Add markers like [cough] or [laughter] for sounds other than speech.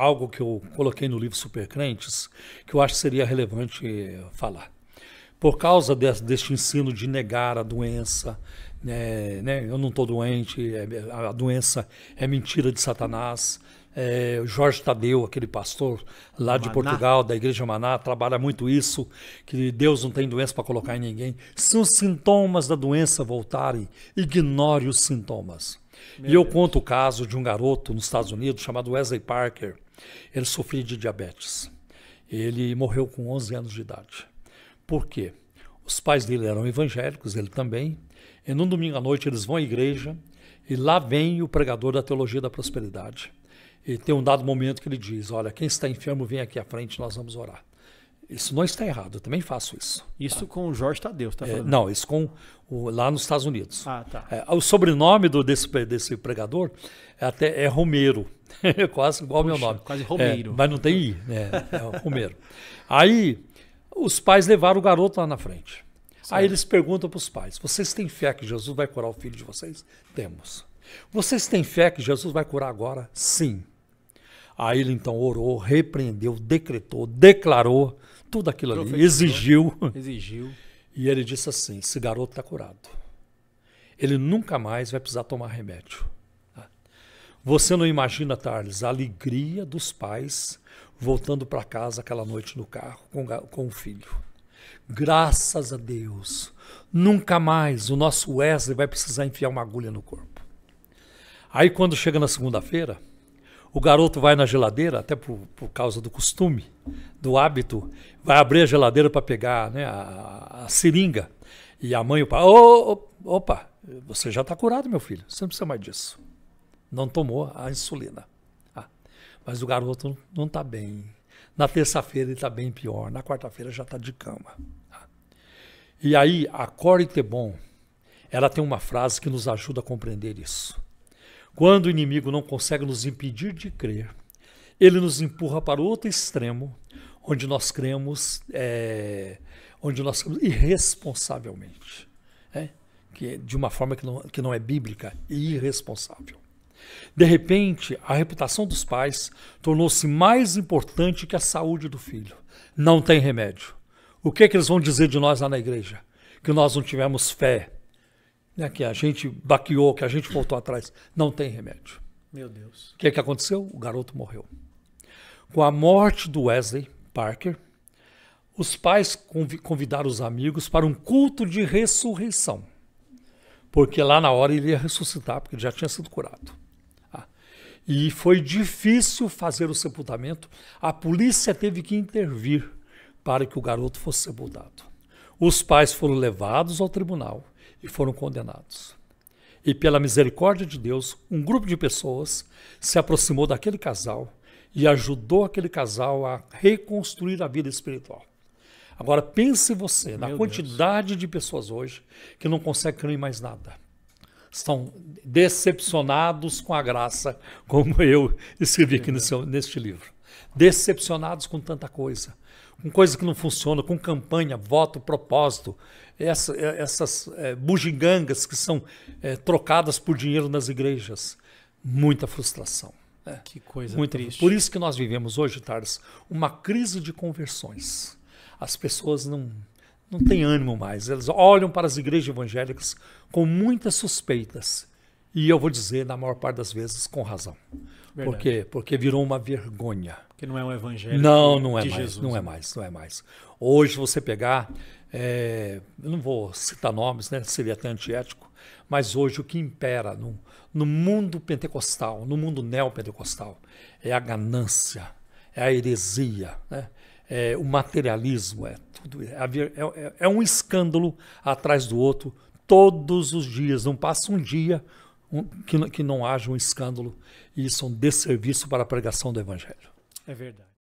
algo que eu coloquei no livro Supercrentes, que eu acho que seria relevante eh, falar. Por causa desse, deste ensino de negar a doença, né, né, eu não estou doente, é, é, a doença é mentira de Satanás, é, Jorge Tadeu, aquele pastor lá de Maná. Portugal, da Igreja Maná, trabalha muito isso, que Deus não tem doença para colocar em ninguém. Se os sintomas da doença voltarem, ignore os sintomas. Meu e eu Deus. conto o caso de um garoto nos Estados Unidos chamado Wesley Parker, ele sofria de diabetes. Ele morreu com 11 anos de idade. Por quê? Os pais dele eram evangélicos, ele também. E num domingo à noite eles vão à igreja e lá vem o pregador da teologia da prosperidade. E tem um dado momento que ele diz: Olha, quem está enfermo, vem aqui à frente, nós vamos orar. Isso não está errado, eu também faço isso. Isso tá? com o Jorge Tadeu, está é, falando? É, não, isso com o, lá nos Estados Unidos. Ah, tá. É, o sobrenome do, desse, desse pregador é até é Romero, [laughs] quase igual Puxa, ao meu nome. Quase é, Romero. mas não tem I, né? É, é Romero. Aí os pais levaram o garoto lá na frente. Aí eles perguntam para os pais: vocês têm fé que Jesus vai curar o filho de vocês? Temos. Vocês têm fé que Jesus vai curar agora? Sim. Aí ele então orou, repreendeu, decretou, declarou tudo aquilo ali, exigiu. [laughs] Exigiu. E ele disse assim: esse garoto está curado. Ele nunca mais vai precisar tomar remédio. Ah. Você não imagina, Tarles, a alegria dos pais voltando para casa aquela noite no carro com o filho. Graças a Deus, nunca mais o nosso Wesley vai precisar enfiar uma agulha no corpo. Aí quando chega na segunda-feira, o garoto vai na geladeira, até por, por causa do costume, do hábito, vai abrir a geladeira para pegar né, a, a, seringa. E a mãe e o pai, oh, opa, você já está curado, meu filho, você não precisa mais disso. Não tomou a insulina. Ah, mas o garoto não está bem. Na terça-feira ele está bem pior, na quarta-feira já está de cama. Ah. E aí, a Corey Tebon, ela tem uma frase que nos ajuda a compreender isso. Quando o inimigo não consegue nos impedir de crer, ele nos empurra para o outro extremo, onde nós cremos, é, onde nós cremos irresponsavelmente, né? que é de uma forma que não, que não é bíblica e irresponsável. De repente, a reputação dos pais tornou-se mais importante que a saúde do filho. Não tem remédio. O que, é que eles vão dizer de nós lá na igreja? Que nós não tivemos fé, né, que a gente baqueou, que a gente voltou atrás, não tem remédio. Meu Deus. O que, é que aconteceu? O garoto morreu. Com a morte do Wesley Parker, os pais convidaram os amigos para um culto de ressurreição. Porque lá na hora ele ia ressuscitar, porque ele já tinha sido curado. Ah. e foi difícil fazer o sepultamento. A polícia teve que intervir para que o garoto fosse sepultado. Os pais foram levados ao tribunal e foram condenados. E pela misericórdia de Deus, um grupo de pessoas se aproximou daquele casal e ajudou aquele casal a reconstruir a vida espiritual. Agora pense você na quantidade Deus. de pessoas hoje que não conseguem crer em mais nada. Estão decepcionados com a graça, como eu escrevi aqui neste livro decepcionados com tanta coisa, com coisa que não funciona, com campanha, voto, propósito, essa, é, essas é, bugigangas que são é, trocadas por dinheiro nas igrejas. Muita frustração. Né? Que coisa Muita, triste. Por isso que nós vivemos hoje, Tars, uma crise de conversões. As pessoas não, não têm ânimo mais. Elas olham para as igrejas evangélicas com muitas suspeitas e eu vou dizer, na maior parte das vezes, com razão. Verdade. Por quê? Porque virou uma vergonha. Que não é um evangelho não, não é mais, Jesus. Não é mais, não é mais. Hoje você pegar, é, eu não vou citar nomes, né? seria até antiético, mas hoje o que impera no, no mundo pentecostal, no mundo neopentecostal, é a ganância, é a heresia, né? é o materialismo, é, tudo, é, é, é, é um escândalo atrás do outro todos os dias. Não passa um dia um, que, que não haja um escândalo e isso é um desserviço para a pregação do Evangelho. É verdade.